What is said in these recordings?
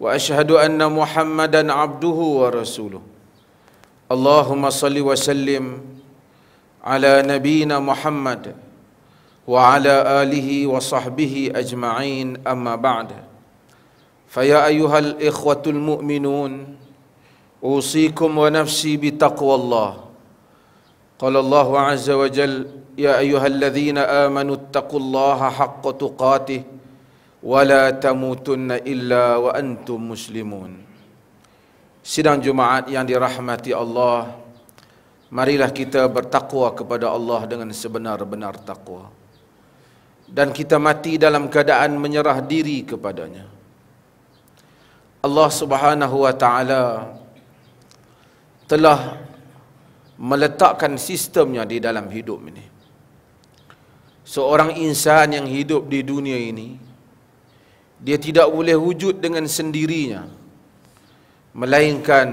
واشهد ان محمدا عبده ورسوله اللهم صل وسلم على نبينا محمد وعلى اله وصحبه اجمعين اما بعد فيا ايها الاخوه المؤمنون اوصيكم ونفسي بتقوى الله قال الله عز وجل يا ايها الذين امنوا اتقوا الله حق تقاته ولا تموتن wa antum muslimun. Sidang Jumaat yang dirahmati Allah Marilah kita bertakwa kepada Allah dengan sebenar-benar takwa Dan kita mati dalam keadaan menyerah diri kepadanya Allah subhanahu wa ta'ala Telah meletakkan sistemnya di dalam hidup ini Seorang insan yang hidup di dunia ini dia tidak boleh wujud dengan sendirinya melainkan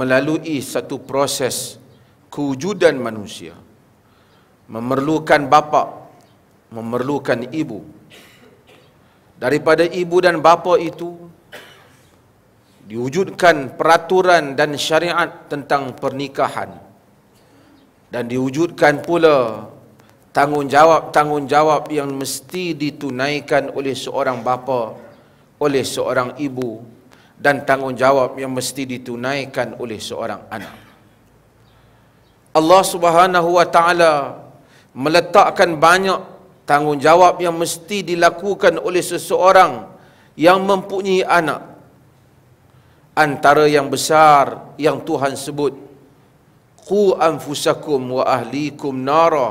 melalui satu proses kewujudan manusia memerlukan bapa memerlukan ibu daripada ibu dan bapa itu diwujudkan peraturan dan syariat tentang pernikahan dan diwujudkan pula tanggungjawab-tanggungjawab yang mesti ditunaikan oleh seorang bapa oleh seorang ibu dan tanggungjawab yang mesti ditunaikan oleh seorang anak. Allah Subhanahu wa taala meletakkan banyak tanggungjawab yang mesti dilakukan oleh seseorang yang mempunyai anak. Antara yang besar yang Tuhan sebut qu anfusakum wa ahlikum nara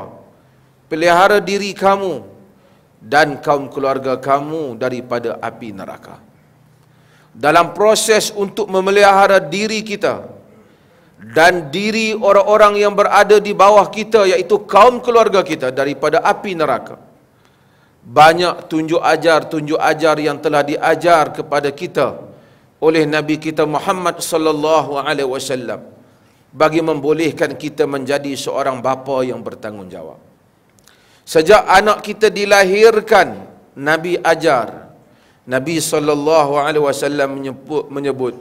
pelihara diri kamu dan kaum keluarga kamu daripada api neraka. Dalam proses untuk memelihara diri kita dan diri orang-orang yang berada di bawah kita iaitu kaum keluarga kita daripada api neraka. Banyak tunjuk ajar-tunjuk ajar yang telah diajar kepada kita oleh Nabi kita Muhammad sallallahu alaihi wasallam bagi membolehkan kita menjadi seorang bapa yang bertanggungjawab. Sejak anak kita dilahirkan, Nabi ajar. Nabi saw menyebut, menyebut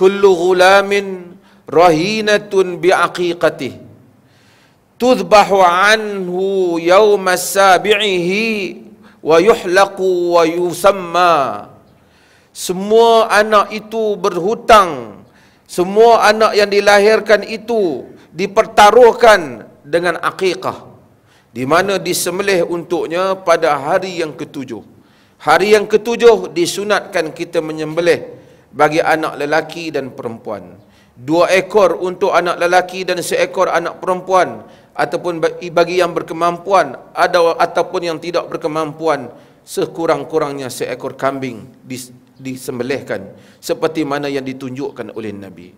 kullu ghulamin rahinatun bi tuzbahu anhu yawma sabi'ihi wa yuhlaku wa yusamma semua anak itu berhutang semua anak yang dilahirkan itu dipertaruhkan dengan aqiqah di mana disembelih untuknya pada hari yang ketujuh. Hari yang ketujuh disunatkan kita menyembelih bagi anak lelaki dan perempuan. Dua ekor untuk anak lelaki dan seekor anak perempuan ataupun bagi yang berkemampuan ada ataupun yang tidak berkemampuan sekurang-kurangnya seekor kambing disembelihkan seperti mana yang ditunjukkan oleh Nabi.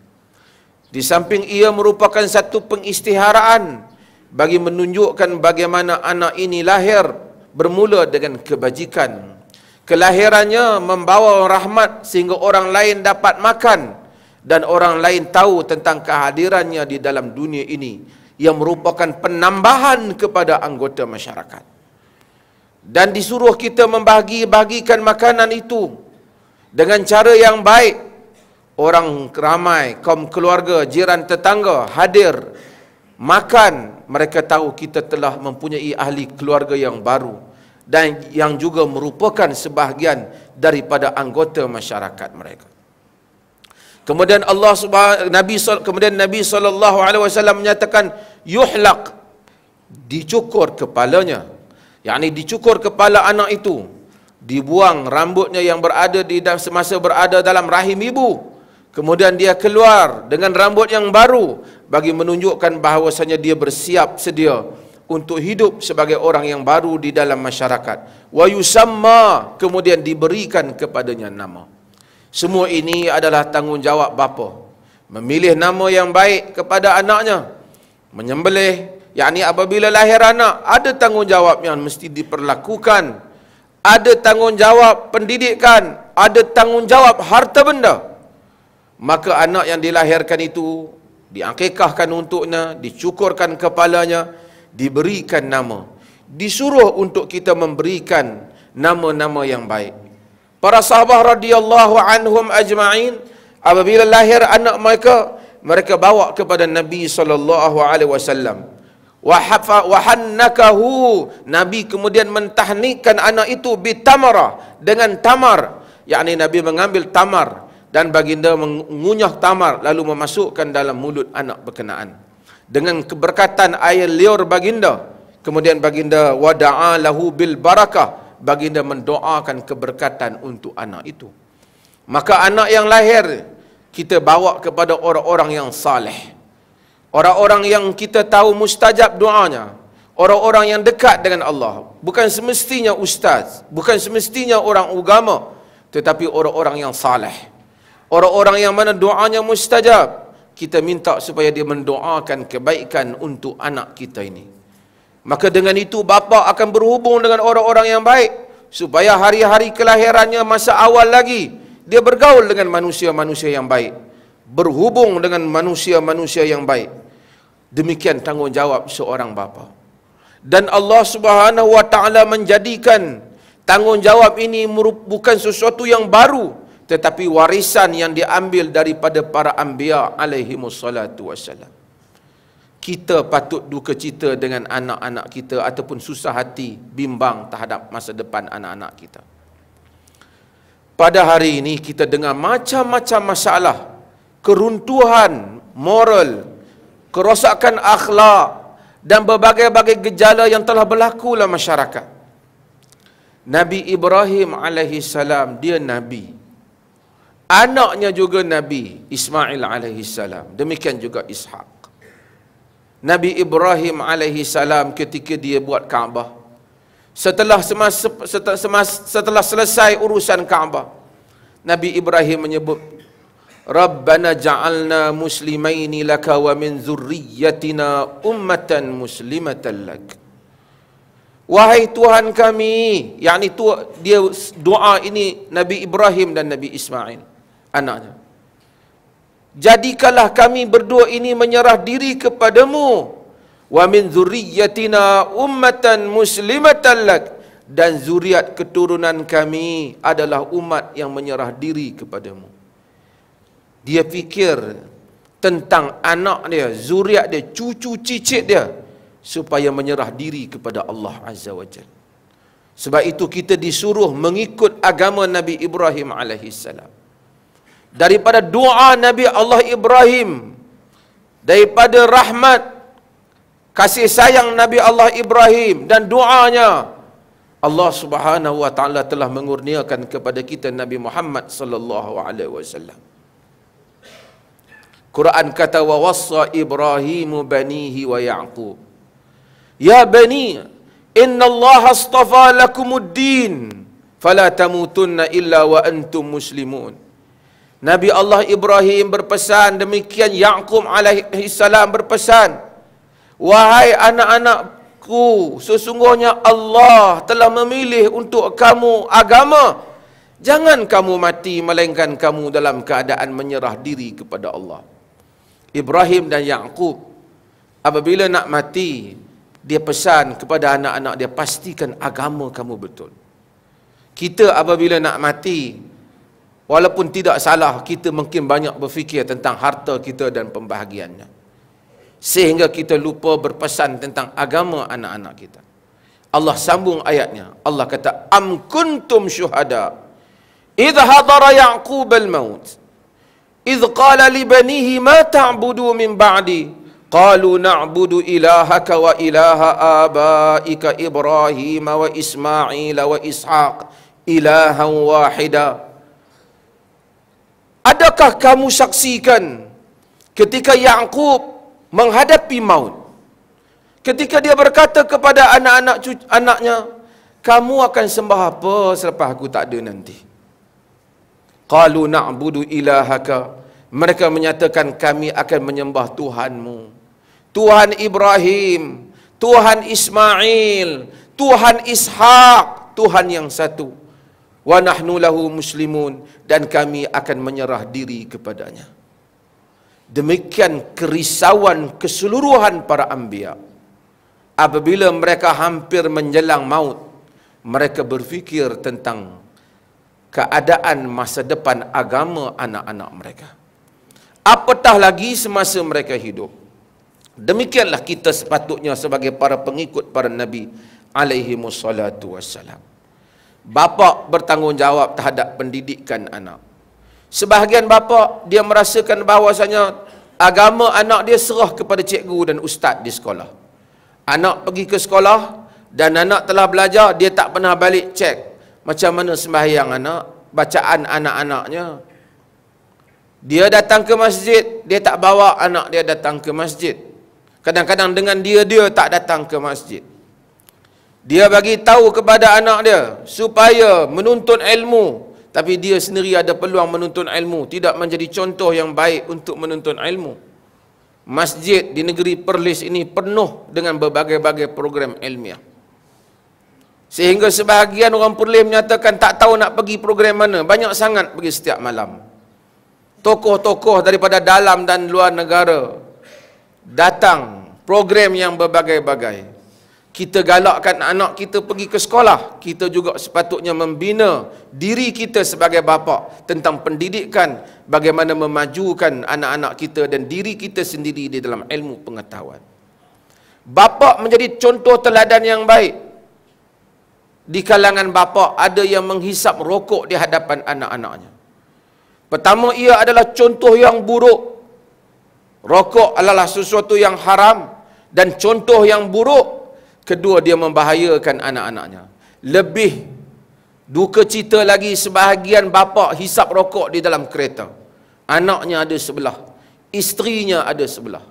Di samping ia merupakan satu pengistiharaan bagi menunjukkan bagaimana anak ini lahir bermula dengan kebajikan. Kelahirannya membawa rahmat sehingga orang lain dapat makan dan orang lain tahu tentang kehadirannya di dalam dunia ini yang merupakan penambahan kepada anggota masyarakat. Dan disuruh kita membagi-bagikan makanan itu dengan cara yang baik. Orang ramai, kaum keluarga, jiran tetangga hadir makan mereka tahu kita telah mempunyai ahli keluarga yang baru dan yang juga merupakan sebahagian daripada anggota masyarakat mereka. Kemudian Allah Subhanahu Nabi kemudian Nabi sallallahu alaihi wasallam menyatakan yuhlaq dicukur kepalanya. Yani dicukur kepala anak itu, dibuang rambutnya yang berada di semasa berada dalam rahim ibu. Kemudian dia keluar dengan rambut yang baru bagi menunjukkan bahawasanya dia bersiap sedia untuk hidup sebagai orang yang baru di dalam masyarakat. Wa yusamma kemudian diberikan kepadanya nama. Semua ini adalah tanggungjawab bapa. Memilih nama yang baik kepada anaknya. Menyembelih, yakni apabila lahir anak, ada tanggungjawab yang mesti diperlakukan. Ada tanggungjawab pendidikan, ada tanggungjawab harta benda maka anak yang dilahirkan itu diakikahkan untuknya dicukurkan kepalanya diberikan nama disuruh untuk kita memberikan nama-nama yang baik para sahabat radhiyallahu anhum ajma'in apabila lahir anak mereka mereka bawa kepada Nabi saw. alaihi wahannakahu Nabi kemudian mentahnikkan anak itu bitamarah dengan tamar yakni Nabi mengambil tamar dan baginda mengunyah tamar lalu memasukkan dalam mulut anak berkenaan dengan keberkatan air liur baginda kemudian baginda wada'a lahu bil barakah baginda mendoakan keberkatan untuk anak itu maka anak yang lahir kita bawa kepada orang-orang yang saleh orang-orang yang kita tahu mustajab doanya orang-orang yang dekat dengan Allah bukan semestinya ustaz bukan semestinya orang agama tetapi orang-orang yang saleh orang-orang yang mana doanya mustajab kita minta supaya dia mendoakan kebaikan untuk anak kita ini maka dengan itu bapa akan berhubung dengan orang-orang yang baik supaya hari-hari kelahirannya masa awal lagi dia bergaul dengan manusia-manusia yang baik berhubung dengan manusia-manusia yang baik demikian tanggungjawab seorang bapa dan Allah Subhanahu wa taala menjadikan tanggungjawab ini bukan sesuatu yang baru tetapi warisan yang diambil daripada para anbiya alaihi musallatu wasallam kita patut duka cita dengan anak-anak kita ataupun susah hati bimbang terhadap masa depan anak-anak kita pada hari ini kita dengar macam-macam masalah keruntuhan moral kerosakan akhlak dan berbagai-bagai gejala yang telah berlaku dalam masyarakat Nabi Ibrahim alaihi salam dia nabi anaknya juga Nabi Ismail alaihi salam demikian juga Ishak Nabi Ibrahim alaihi salam ketika dia buat Kaabah setelah semasa, setelah, semasa, setelah selesai urusan Kaabah Nabi Ibrahim menyebut Rabbana ja'alna muslimaini laka wa min zurriyatina ummatan muslimatan lak. Wahai Tuhan kami, yakni tu dia doa ini Nabi Ibrahim dan Nabi Ismail anaknya. Jadikanlah kami berdua ini menyerah diri kepadamu wa min zurriyyatina ummatan muslimatan lak dan zuriat keturunan kami adalah umat yang menyerah diri kepadamu. Dia fikir tentang anak dia, zuriat dia, cucu cicit dia supaya menyerah diri kepada Allah Azza wajalla. Sebab itu kita disuruh mengikut agama Nabi Ibrahim alaihissalam. salam daripada doa Nabi Allah Ibrahim daripada rahmat kasih sayang Nabi Allah Ibrahim dan doanya Allah Subhanahu wa taala telah mengurniakan kepada kita Nabi Muhammad sallallahu alaihi wasallam Quran kata wa wassa Ibrahim banihi wa Yaqub Ya bani inna Allah astafa lakumuddin fala tamutunna illa wa antum muslimun Nabi Allah Ibrahim berpesan demikian Yaqub alaihi salam berpesan wahai anak-anakku sesungguhnya Allah telah memilih untuk kamu agama jangan kamu mati melainkan kamu dalam keadaan menyerah diri kepada Allah Ibrahim dan Yaqub apabila nak mati dia pesan kepada anak-anak dia pastikan agama kamu betul kita apabila nak mati Walaupun tidak salah kita mungkin banyak berfikir tentang harta kita dan pembahagiannya. Sehingga kita lupa berpesan tentang agama anak-anak kita. Allah sambung ayatnya. Allah kata, Am kuntum syuhada. Idh hadara Ya'qub al-maut. Idh qala libanihi ma ta'budu min ba'di. Qalu na'budu ilahaka wa ilaha abaika Ibrahim wa Ismail wa Ishaq ilahan wahidah. Apakah kamu saksikan ketika Yaqub menghadapi maut? Ketika dia berkata kepada anak-anak anaknya, kamu akan sembah apa selepas aku tak ada nanti? Qalu na'budu ilahaka. Mereka menyatakan kami akan menyembah Tuhanmu. Tuhan Ibrahim, Tuhan Ismail, Tuhan Ishaq, Tuhan yang satu wa nahnu lahu muslimun dan kami akan menyerah diri kepadanya. Demikian kerisauan keseluruhan para anbiya. Apabila mereka hampir menjelang maut, mereka berfikir tentang keadaan masa depan agama anak-anak mereka. Apatah lagi semasa mereka hidup. Demikianlah kita sepatutnya sebagai para pengikut para Nabi alaihi wassalam bapa bertanggungjawab terhadap pendidikan anak. Sebahagian bapa dia merasakan bahawasanya agama anak dia serah kepada cikgu dan ustaz di sekolah. Anak pergi ke sekolah dan anak telah belajar dia tak pernah balik cek macam mana sembahyang anak, bacaan anak-anaknya. Dia datang ke masjid, dia tak bawa anak dia datang ke masjid. Kadang-kadang dengan dia dia tak datang ke masjid. Dia bagi tahu kepada anak dia supaya menuntut ilmu tapi dia sendiri ada peluang menuntut ilmu tidak menjadi contoh yang baik untuk menuntut ilmu. Masjid di negeri Perlis ini penuh dengan berbagai-bagai program ilmiah. Sehingga sebahagian orang Perlis menyatakan tak tahu nak pergi program mana, banyak sangat pergi setiap malam. Tokoh-tokoh daripada dalam dan luar negara datang program yang berbagai-bagai kita galakkan anak kita pergi ke sekolah kita juga sepatutnya membina diri kita sebagai bapa tentang pendidikan bagaimana memajukan anak-anak kita dan diri kita sendiri di dalam ilmu pengetahuan bapa menjadi contoh teladan yang baik di kalangan bapa ada yang menghisap rokok di hadapan anak-anaknya pertama ia adalah contoh yang buruk rokok adalah sesuatu yang haram dan contoh yang buruk Kedua dia membahayakan anak-anaknya. Lebih duka cita lagi sebahagian bapa hisap rokok di dalam kereta. Anaknya ada sebelah, isterinya ada sebelah.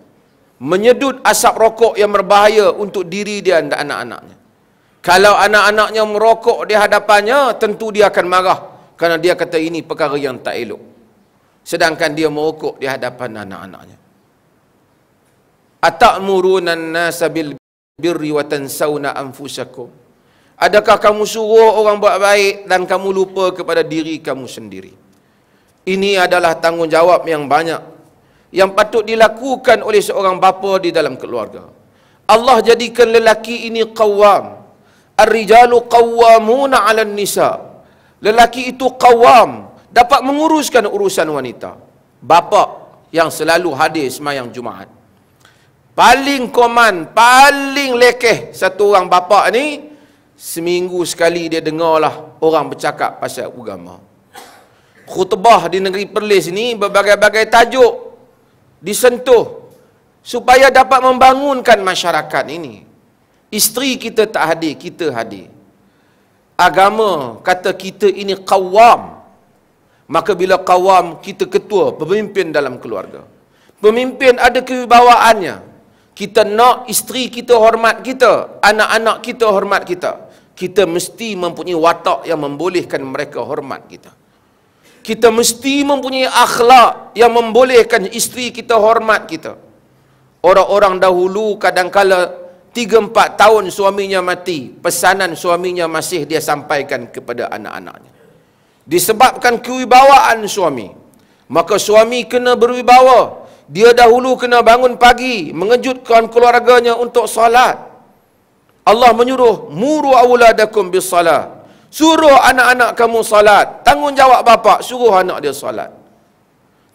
Menyedut asap rokok yang berbahaya untuk diri dia dan anak-anaknya. Kalau anak-anaknya merokok di hadapannya, tentu dia akan marah kerana dia kata ini perkara yang tak elok. Sedangkan dia merokok di hadapan anak-anaknya. Atamurunan nasa bil birri wa tansawna anfusakum. Adakah kamu suruh orang buat baik dan kamu lupa kepada diri kamu sendiri? Ini adalah tanggungjawab yang banyak yang patut dilakukan oleh seorang bapa di dalam keluarga. Allah jadikan lelaki ini qawwam. Ar-rijalu qawwamuna 'ala nisa Lelaki itu qawwam, dapat menguruskan urusan wanita. Bapa yang selalu hadir semayang Jumaat paling koman, paling lekeh satu orang bapak ni, seminggu sekali dia dengarlah orang bercakap pasal agama. Khutbah di negeri Perlis ni berbagai-bagai tajuk disentuh supaya dapat membangunkan masyarakat ini. Isteri kita tak hadir, kita hadir. Agama kata kita ini kawam. Maka bila kawam, kita ketua, pemimpin dalam keluarga. Pemimpin ada kewibawaannya kita nak isteri kita hormat kita, anak-anak kita hormat kita, kita mesti mempunyai watak yang membolehkan mereka hormat kita. Kita mesti mempunyai akhlak yang membolehkan isteri kita hormat kita. Orang-orang dahulu kadangkala 3-4 tahun suaminya mati, pesanan suaminya masih dia sampaikan kepada anak-anaknya. Disebabkan kewibawaan suami, maka suami kena berwibawa. Dia dahulu kena bangun pagi mengejutkan keluarganya untuk salat. Allah menyuruh muru auladakum bis salat. Suruh anak-anak kamu solat. Tanggungjawab bapa suruh anak dia salat.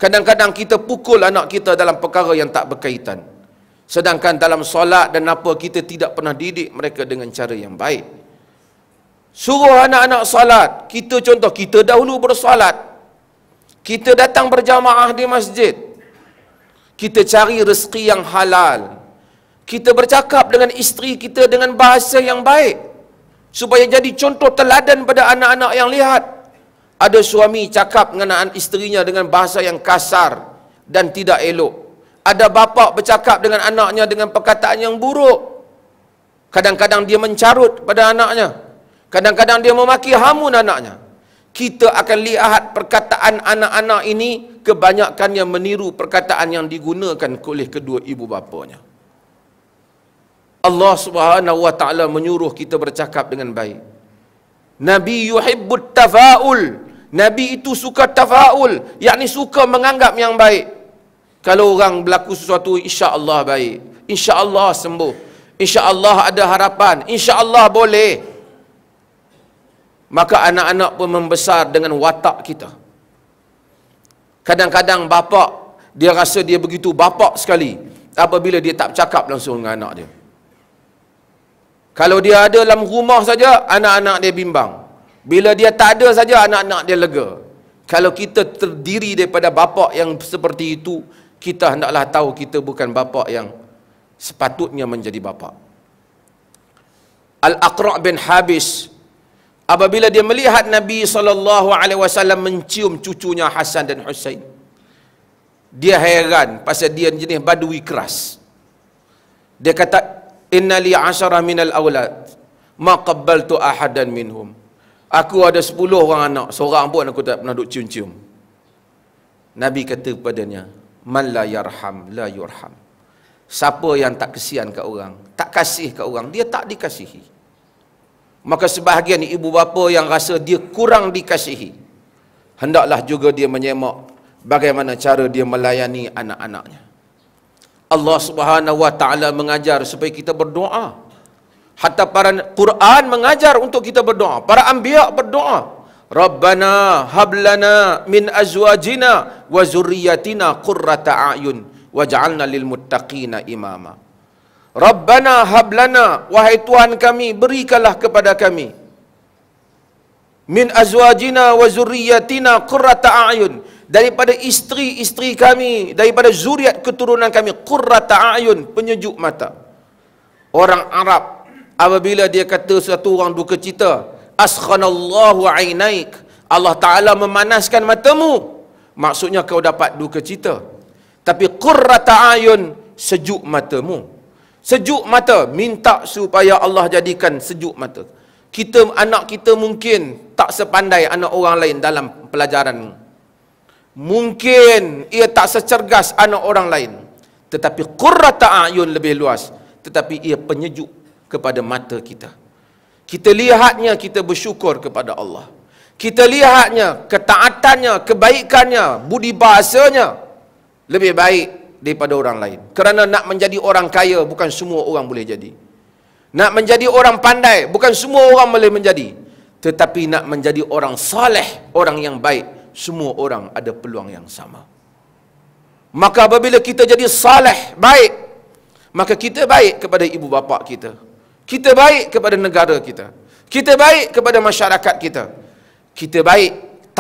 Kadang-kadang kita pukul anak kita dalam perkara yang tak berkaitan. Sedangkan dalam solat dan apa kita tidak pernah didik mereka dengan cara yang baik. Suruh anak-anak solat. Kita contoh kita dahulu bersolat. Kita datang berjamaah di masjid kita cari rezeki yang halal kita bercakap dengan isteri kita dengan bahasa yang baik supaya jadi contoh teladan pada anak-anak yang lihat ada suami cakap dengan isterinya dengan bahasa yang kasar dan tidak elok ada bapa bercakap dengan anaknya dengan perkataan yang buruk kadang-kadang dia mencarut pada anaknya kadang-kadang dia memaki hamun anaknya kita akan lihat perkataan anak-anak ini kebanyakannya meniru perkataan yang digunakan oleh kedua ibu bapanya. Allah Subhanahu wa taala menyuruh kita bercakap dengan baik. Nabi yuhibbut tafaul. Nabi itu suka tafaul, yakni suka menganggap yang baik. Kalau orang berlaku sesuatu insya-Allah baik. Insya-Allah sembuh. Insya-Allah ada harapan. Insya-Allah boleh maka anak-anak pun membesar dengan watak kita. Kadang-kadang bapak dia rasa dia begitu bapak sekali apabila dia tak cakap langsung dengan anak dia. Kalau dia ada dalam rumah saja, anak-anak dia bimbang. Bila dia tak ada saja, anak-anak dia lega. Kalau kita terdiri daripada bapak yang seperti itu, kita hendaklah tahu kita bukan bapak yang sepatutnya menjadi bapak. Al-Aqra' bin Habis apabila dia melihat Nabi saw mencium cucunya Hasan dan Hussein dia heran pasal dia jenis badui keras dia kata inna li asyara min al aulad ma qabbaltu ahadan minhum aku ada sepuluh orang anak seorang pun aku tak pernah duk cium-cium Nabi kata kepadanya man la yarham la yurham siapa yang tak kesian kat orang tak kasih kat orang dia tak dikasihi maka sebahagian ibu bapa yang rasa dia kurang dikasihi hendaklah juga dia menyemak bagaimana cara dia melayani anak-anaknya Allah Subhanahu wa taala mengajar supaya kita berdoa hatta para Quran mengajar untuk kita berdoa para anbiya berdoa Rabbana hablana min azwajina wa zurriyyatina qurrata a'yun waj'alna lil muttaqina imama Rabbana hablana wahai Tuhan kami berikanlah kepada kami min azwajina wa zurriyyatina qurrata a'yun daripada isteri-isteri kami daripada zuriat keturunan kami qurrata a'yun penyejuk mata orang Arab apabila dia kata satu orang duka cita askhanallahu ainaik Allah Taala memanaskan matamu maksudnya kau dapat duka cita tapi qurrata a'yun sejuk matamu Sejuk mata, minta supaya Allah jadikan sejuk mata. Kita anak kita mungkin tak sepandai anak orang lain dalam pelajaran. Mungkin ia tak secergas anak orang lain. Tetapi qurrata ayun lebih luas, tetapi ia penyejuk kepada mata kita. Kita lihatnya kita bersyukur kepada Allah. Kita lihatnya ketaatannya, kebaikannya, budi bahasanya lebih baik daripada orang lain. Kerana nak menjadi orang kaya bukan semua orang boleh jadi. Nak menjadi orang pandai bukan semua orang boleh menjadi. Tetapi nak menjadi orang saleh, orang yang baik, semua orang ada peluang yang sama. Maka apabila kita jadi saleh, baik, maka kita baik kepada ibu bapa kita. Kita baik kepada negara kita. Kita baik kepada masyarakat kita. Kita baik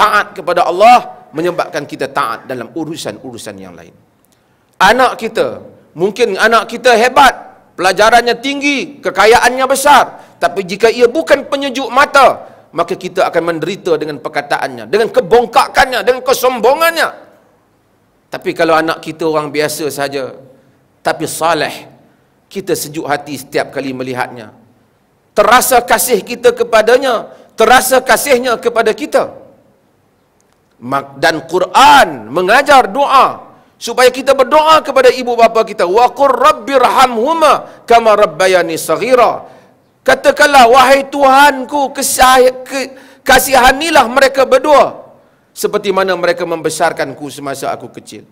taat kepada Allah menyebabkan kita taat dalam urusan-urusan yang lain anak kita mungkin anak kita hebat pelajarannya tinggi kekayaannya besar tapi jika ia bukan penyejuk mata maka kita akan menderita dengan perkataannya dengan kebongkakannya dengan kesombongannya tapi kalau anak kita orang biasa saja tapi saleh kita sejuk hati setiap kali melihatnya terasa kasih kita kepadanya terasa kasihnya kepada kita dan Quran mengajar doa supaya kita berdoa kepada ibu bapa kita wa qur rabbirhamhuma kama rabbayani saghira katakanlah wahai tuhanku kasihanilah mereka berdua seperti mana mereka membesarkanku semasa aku kecil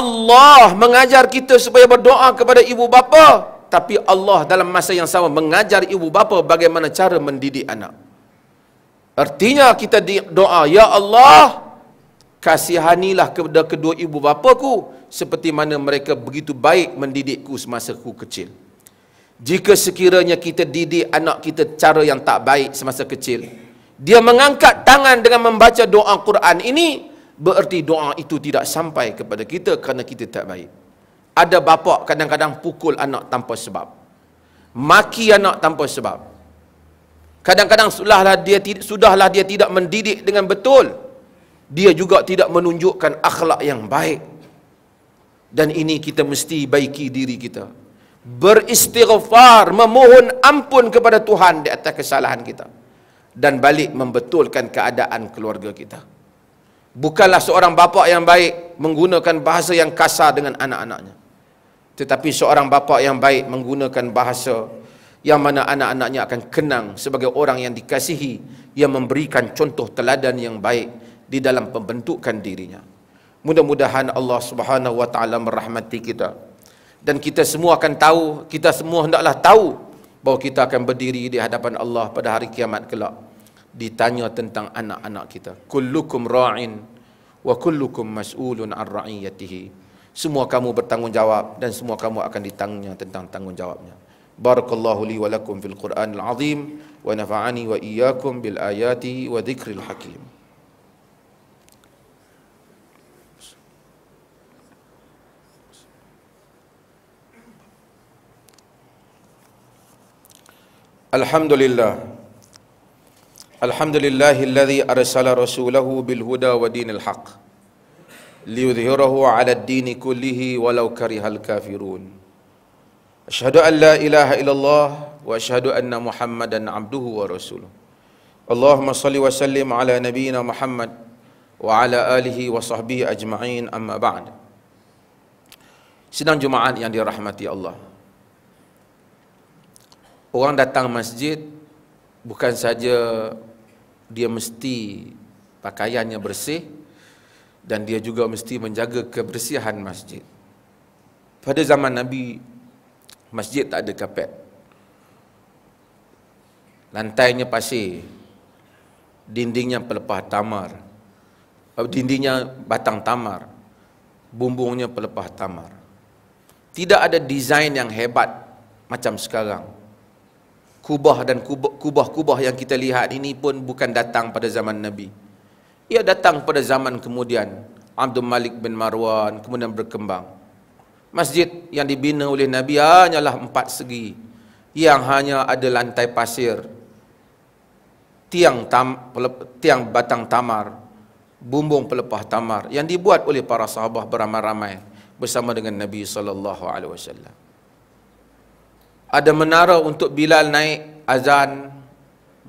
Allah mengajar kita supaya berdoa kepada ibu bapa tapi Allah dalam masa yang sama mengajar ibu bapa bagaimana cara mendidik anak artinya kita doa ya Allah kasihanilah kepada kedua ibu bapaku seperti mana mereka begitu baik mendidikku semasa aku kecil. Jika sekiranya kita didik anak kita cara yang tak baik semasa kecil, dia mengangkat tangan dengan membaca doa Quran ini, bererti doa itu tidak sampai kepada kita kerana kita tak baik. Ada bapa kadang-kadang pukul anak tanpa sebab. Maki anak tanpa sebab. Kadang-kadang sudahlah dia sudahlah dia tidak mendidik dengan betul dia juga tidak menunjukkan akhlak yang baik dan ini kita mesti baiki diri kita beristighfar memohon ampun kepada Tuhan di atas kesalahan kita dan balik membetulkan keadaan keluarga kita bukanlah seorang bapa yang baik menggunakan bahasa yang kasar dengan anak-anaknya tetapi seorang bapa yang baik menggunakan bahasa yang mana anak-anaknya akan kenang sebagai orang yang dikasihi yang memberikan contoh teladan yang baik di dalam pembentukan dirinya. Mudah-mudahan Allah Subhanahu wa taala merahmati kita. Dan kita semua akan tahu, kita semua hendaklah tahu bahawa kita akan berdiri di hadapan Allah pada hari kiamat kelak ditanya tentang anak-anak kita. Kullukum ra'in wa kullukum mas'ulun 'an ra'iyatihi. Semua kamu bertanggungjawab dan semua kamu akan ditanya tentang tanggungjawabnya. Barakallahu li wa lakum fil Qur'anil 'azim wa nafa'ani wa iyyakum bil ayati wa dhikril hakim. الحمد لله الحمد لله الذي أرسل رسوله بالهدى ودين الحق ليظهره على الدين كله ولو كره الكافرون أشهد أن لا إله إلا الله وأشهد أن محمدا عبده ورسوله اللهم صل وسلم على نبينا محمد وعلى آله وصحبه أجمعين أما بعد سيدنا جمعان يعني رحمة الله orang datang masjid bukan saja dia mesti pakaiannya bersih dan dia juga mesti menjaga kebersihan masjid. Pada zaman Nabi masjid tak ada kapet. Lantainya pasir. Dindingnya pelepah tamar. Dindingnya batang tamar. Bumbungnya pelepah tamar. Tidak ada desain yang hebat macam sekarang kubah dan kubah-kubah yang kita lihat ini pun bukan datang pada zaman Nabi. Ia datang pada zaman kemudian Abdul Malik bin Marwan kemudian berkembang. Masjid yang dibina oleh Nabi hanyalah empat segi yang hanya ada lantai pasir, tiang, tam, tiang batang tamar, bumbung pelepah tamar yang dibuat oleh para sahabat beramai-ramai bersama dengan Nabi saw ada menara untuk Bilal naik azan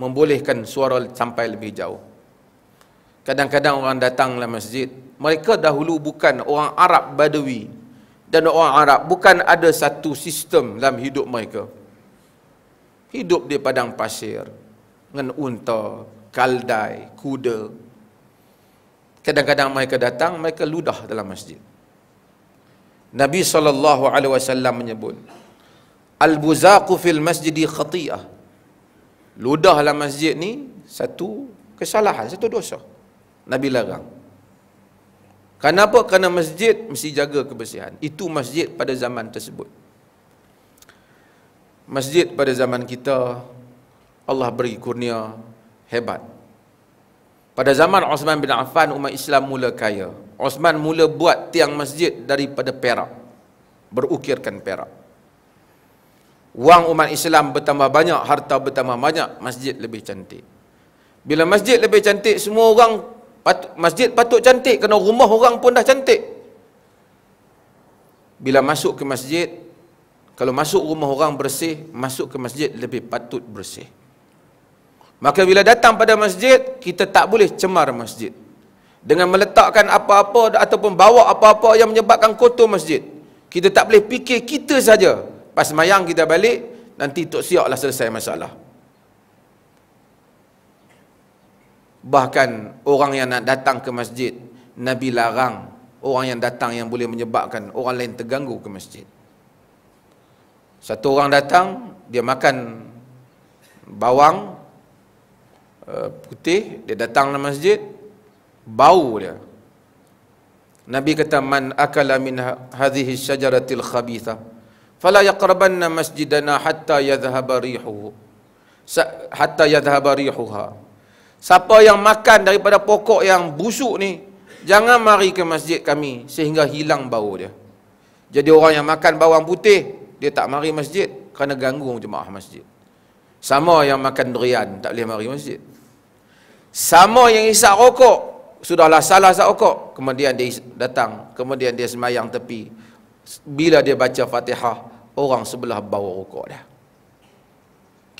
membolehkan suara sampai lebih jauh. Kadang-kadang orang datang dalam masjid, mereka dahulu bukan orang Arab Badawi dan orang Arab bukan ada satu sistem dalam hidup mereka. Hidup di padang pasir dengan unta, kaldai, kuda. Kadang-kadang mereka datang, mereka ludah dalam masjid. Nabi saw menyebut, Al-buzaqu fil masjidi khati'ah. Ludah dalam masjid ni satu kesalahan, satu dosa. Nabi larang. Kenapa? Kerana masjid mesti jaga kebersihan. Itu masjid pada zaman tersebut. Masjid pada zaman kita Allah beri kurnia hebat. Pada zaman Osman bin Affan, umat Islam mula kaya. Osman mula buat tiang masjid daripada perak. Berukirkan perak. Wang umat Islam bertambah banyak, harta bertambah banyak, masjid lebih cantik. Bila masjid lebih cantik, semua orang patut, masjid patut cantik kerana rumah orang pun dah cantik. Bila masuk ke masjid, kalau masuk rumah orang bersih, masuk ke masjid lebih patut bersih. Maka bila datang pada masjid, kita tak boleh cemar masjid. Dengan meletakkan apa-apa ataupun bawa apa-apa yang menyebabkan kotor masjid. Kita tak boleh fikir kita saja Pas mayang kita balik, nanti Tok Siak lah selesai masalah. Bahkan orang yang nak datang ke masjid, Nabi larang orang yang datang yang boleh menyebabkan orang lain terganggu ke masjid. Satu orang datang, dia makan bawang eh, putih, dia datang ke masjid, bau dia. Nabi kata, Man akala min ha-, hadhihi syajaratil khabithah fala yaqrabanna masjidana hatta yadhhaba rihuhu hatta yadhhaba rihuha siapa yang makan daripada pokok yang busuk ni jangan mari ke masjid kami sehingga hilang bau dia jadi orang yang makan bawang putih dia tak mari masjid kerana ganggu jemaah masjid sama yang makan durian tak boleh mari masjid sama yang isap rokok sudahlah salah isap rokok kemudian dia datang kemudian dia semayang tepi bila dia baca fatihah orang sebelah bawa rokok dah.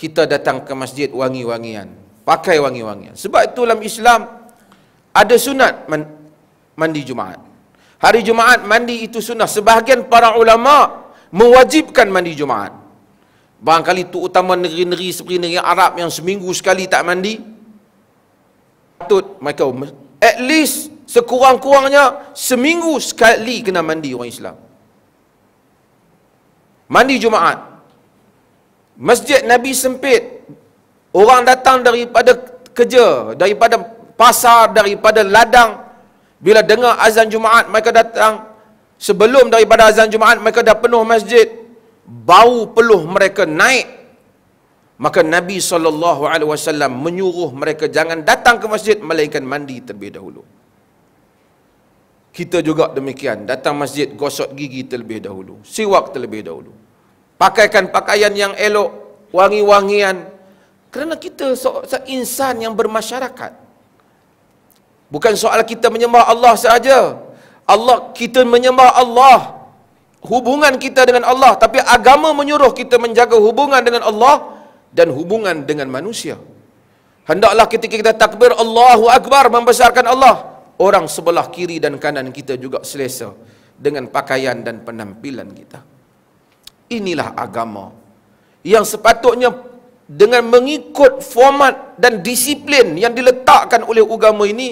Kita datang ke masjid wangi-wangian, pakai wangi-wangian. Sebab itu dalam Islam ada sunat mandi Jumaat. Hari Jumaat mandi itu sunat. Sebahagian para ulama mewajibkan mandi Jumaat. Barangkali itu utama negeri-negeri seperti negeri Arab yang seminggu sekali tak mandi. Patut mereka at least sekurang-kurangnya seminggu sekali kena mandi orang Islam mandi Jumaat. Masjid Nabi sempit. Orang datang daripada kerja, daripada pasar, daripada ladang. Bila dengar azan Jumaat, mereka datang. Sebelum daripada azan Jumaat, mereka dah penuh masjid. Bau peluh mereka naik. Maka Nabi SAW menyuruh mereka jangan datang ke masjid, melainkan mandi terlebih dahulu. Kita juga demikian, datang masjid gosok gigi terlebih dahulu, siwak terlebih dahulu. Pakaikan pakaian yang elok, wangi-wangian. Kerana kita seinsan yang bermasyarakat. Bukan soal kita menyembah Allah sahaja Allah kita menyembah Allah. Hubungan kita dengan Allah tapi agama menyuruh kita menjaga hubungan dengan Allah dan hubungan dengan manusia. Hendaklah ketika kita takbir Allahu Akbar membesarkan Allah orang sebelah kiri dan kanan kita juga selesa dengan pakaian dan penampilan kita. Inilah agama yang sepatutnya dengan mengikut format dan disiplin yang diletakkan oleh agama ini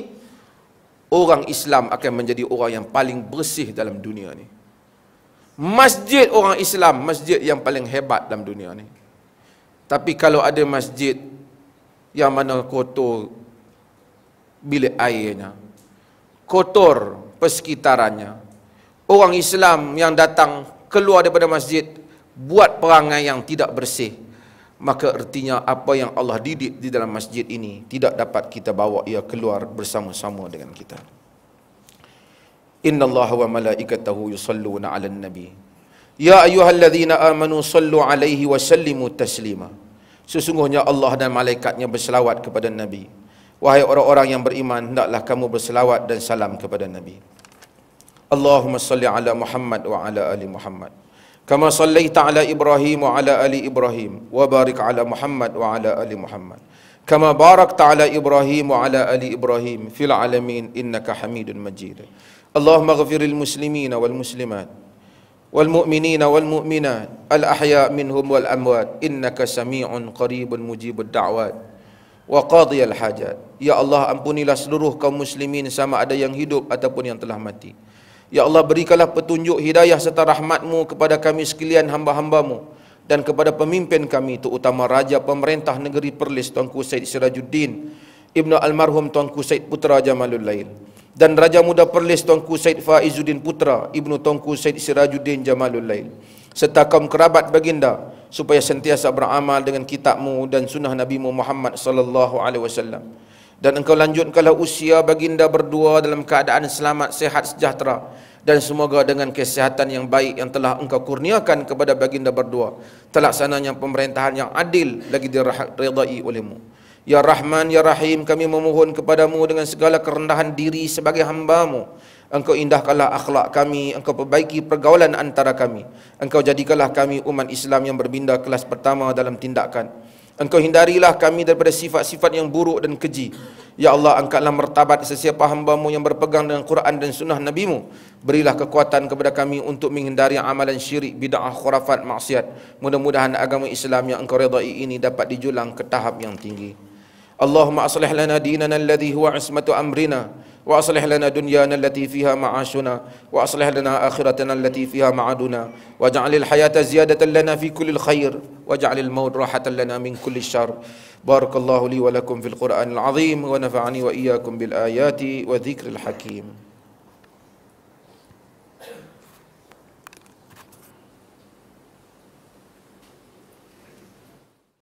orang Islam akan menjadi orang yang paling bersih dalam dunia ini. Masjid orang Islam masjid yang paling hebat dalam dunia ini. Tapi kalau ada masjid yang mana kotor bilik airnya, kotor persekitarannya. Orang Islam yang datang keluar daripada masjid buat perangai yang tidak bersih. Maka ertinya apa yang Allah didik di dalam masjid ini tidak dapat kita bawa ia keluar bersama-sama dengan kita. Inna Allah wa malaikatahu yusalluna ala nabi. Ya ayuhalladzina amanu sallu alaihi wa sallimu taslima. Sesungguhnya Allah dan malaikatnya berselawat kepada Nabi. Wahai orang-orang yang beriman, hendaklah kamu berselawat dan salam kepada Nabi. Allahumma salli ala Muhammad wa ala ali Muhammad. Kama salli ta'ala Ibrahim wa ala ali Ibrahim. Wa barik ala Muhammad wa ala ali Muhammad. Kama barakta ta'ala Ibrahim wa ala ali Ibrahim. Fil alamin innaka hamidun majid. اللهم اغفر المسلمين والمسلمات والمؤمنين والمؤمنات الاحياء منهم والاموات انك سميع قريب مجيب الدعوات wa qadhiyal hajat. Ya Allah ampunilah seluruh kaum muslimin sama ada yang hidup ataupun yang telah mati. Ya Allah berikanlah petunjuk hidayah serta rahmatMu kepada kami sekalian hamba hambamu dan kepada pemimpin kami terutama raja pemerintah negeri Perlis Tuanku Said Sirajuddin Ibnu Almarhum Tuanku Said Putra Jamalul Lail dan Raja Muda Perlis Tuanku Said Faizuddin Putra Ibnu Tuanku Said Sirajuddin Jamalul Lail serta kaum kerabat baginda supaya sentiasa beramal dengan kitabmu dan sunnah Nabi Muhammad sallallahu alaihi wasallam dan engkau lanjutkanlah usia baginda berdua dalam keadaan selamat sehat sejahtera dan semoga dengan kesihatan yang baik yang telah engkau kurniakan kepada baginda berdua telaksananya pemerintahan yang adil lagi diridai olehmu Ya Rahman, Ya Rahim, kami memohon kepadamu dengan segala kerendahan diri sebagai hambamu. Engkau indahkanlah akhlak kami, engkau perbaiki pergaulan antara kami. Engkau jadikanlah kami umat Islam yang berbinda kelas pertama dalam tindakan. Engkau hindarilah kami daripada sifat-sifat yang buruk dan keji. Ya Allah, angkatlah martabat sesiapa hambamu yang berpegang dengan Quran dan sunnah Nabi-Mu. Berilah kekuatan kepada kami untuk menghindari amalan syirik, bid'ah, khurafat, maksiat. Mudah-mudahan agama Islam yang engkau redai ini dapat dijulang ke tahap yang tinggi. Allahumma aslih lana dinana alladhi huwa ismatu amrina. وأصلح لنا دنيانا التي فيها معاشنا وأصلح لنا آخرتنا التي فيها معادنا واجعل الحياة زيادة لنا في كل الخير واجعل الموت راحة لنا من كل الشر بارك الله لي ولكم في القرآن العظيم ونفعني وإياكم بالآيات وذكر الحكيم